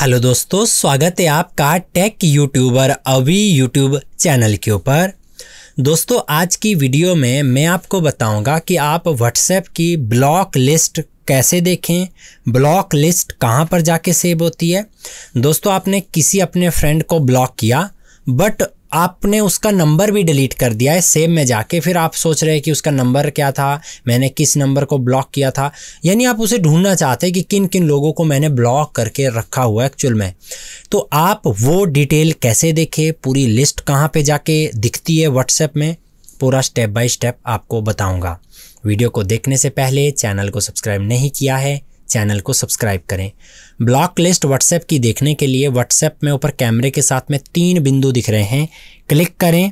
hello दोस्तों स्वागत है आपका टेक यूट्यूबर अभी यूट्यूब चैनल के ऊपर दोस्तों आज की वीडियो में मैं आपको बताऊंगा कि आप व्हाट्सएप की ब्लॉक लिस्ट कैसे देखें ब्लॉक लिस्ट कहां पर जाके सेव होती है दोस्तों आपने किसी अपने फ्रेंड को ब्लॉक किया बट आपने उसका नंबर भी डिलीट कर दिया है सेम में जाके फिर आप सोच रहे हैं कि उसका नंबर क्या था मैंने किस नंबर को ब्लॉक किया था यानी आप उसे ढूंढना चाहते हैं कि किन किन लोगों को मैंने ब्लॉक करके रखा हुआ है एक्चुअल में तो आप वो डिटेल कैसे देखें पूरी लिस्ट कहाँ पर जाके दिखती है व्हाट्सएप में पूरा स्टेप बाय स्टेप आपको बताऊँगा वीडियो को देखने से पहले चैनल को सब्सक्राइब नहीं किया है चैनल को सब्सक्राइब करें ब्लॉक लिस्ट व्हाट्सएप की देखने के लिए व्हाट्सएप में ऊपर कैमरे के साथ में तीन बिंदु दिख रहे हैं क्लिक करें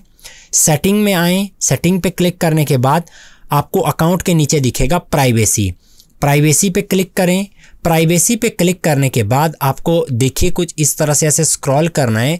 सेटिंग में आएँ सेटिंग पे क्लिक करने के बाद आपको अकाउंट के नीचे दिखेगा प्राइवेसी प्राइवेसी पे क्लिक करें प्राइवेसी पे क्लिक करने के बाद आपको देखिए कुछ इस तरह से ऐसे स्क्रॉल करना है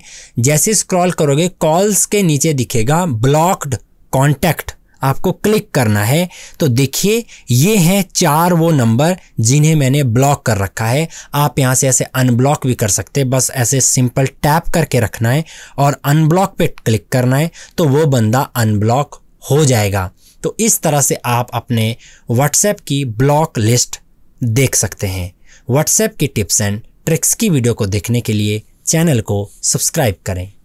जैसे स्क्रॉल करोगे कॉल्स के नीचे दिखेगा ब्लॉक्ड कॉन्टैक्ट आपको क्लिक करना है तो देखिए ये हैं चार वो नंबर जिन्हें मैंने ब्लॉक कर रखा है आप यहाँ से ऐसे अनब्लॉक भी कर सकते हैं बस ऐसे सिंपल टैप करके रखना है और अनब्लॉक पे क्लिक करना है तो वो बंदा अनब्लॉक हो जाएगा तो इस तरह से आप अपने व्हाट्सएप की ब्लॉक लिस्ट देख सकते हैं व्हाट्सएप की टिप्स एंड ट्रिक्स की वीडियो को देखने के लिए चैनल को सब्सक्राइब करें